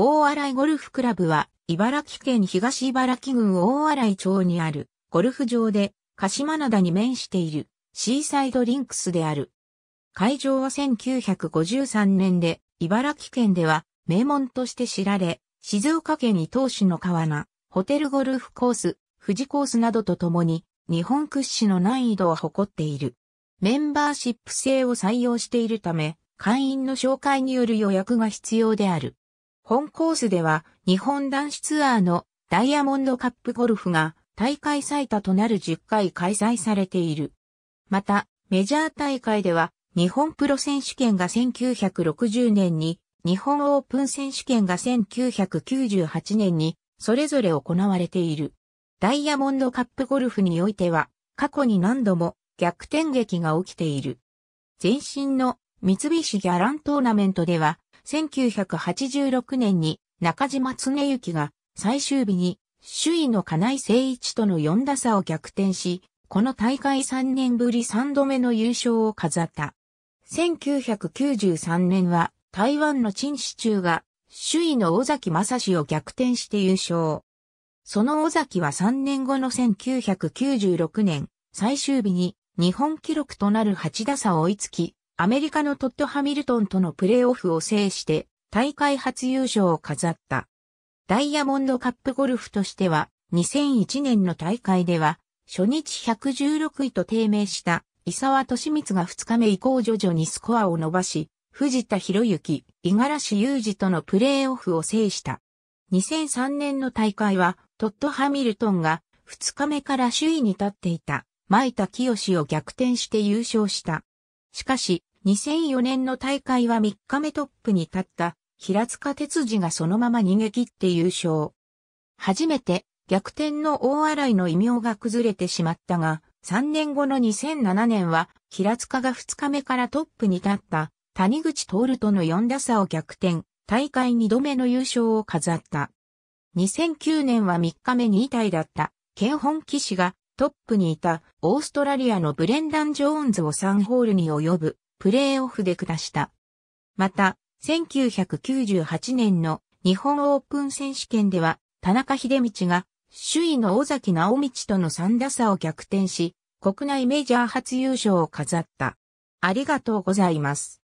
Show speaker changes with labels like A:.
A: 大洗ゴルフクラブは、茨城県東茨城郡大洗町にある、ゴルフ場で、鹿島灘に面している、シーサイドリンクスである。会場は1953年で、茨城県では、名門として知られ、静岡県伊東市の川名、ホテルゴルフコース、富士コースなどとともに、日本屈指の難易度を誇っている。メンバーシップ制を採用しているため、会員の紹介による予約が必要である。本コースでは日本男子ツアーのダイヤモンドカップゴルフが大会最多となる10回開催されている。また、メジャー大会では日本プロ選手権が1960年に、日本オープン選手権が1998年に、それぞれ行われている。ダイヤモンドカップゴルフにおいては、過去に何度も逆転劇が起きている。前身の三菱ギャラントーナメントでは、1986年に中島常幸が最終日に首位の金井誠一との4打差を逆転し、この大会3年ぶり3度目の優勝を飾った。1993年は台湾の陳志中が首位の尾崎正史を逆転して優勝。その尾崎は3年後の1996年最終日に日本記録となる8打差を追いつき、アメリカのトッド・ハミルトンとのプレーオフを制して、大会初優勝を飾った。ダイヤモンドカップゴルフとしては、2001年の大会では、初日116位と低迷した伊沢敏光が2日目以降徐々にスコアを伸ばし、藤田博之、五十嵐裕二とのプレーオフを制した。2003年の大会は、トッド・ハミルトンが2日目から首位に立っていた、舞田清を逆転して優勝した。しかし、2004年の大会は3日目トップに立った平塚哲司がそのまま逃げ切って優勝。初めて逆転の大洗の異名が崩れてしまったが、3年後の2007年は平塚が2日目からトップに立った谷口徹との4打差を逆転、大会2度目の優勝を飾った。2009年は3日目2体だった県本騎士がトップにいたオーストラリアのブレンダン・ジョーンズを3ホールに及ぶプレーオフで下した。また、1998年の日本オープン選手権では、田中秀道が首位の尾崎直道との3打差を逆転し、国内メジャー初優勝を飾った。ありがとうございます。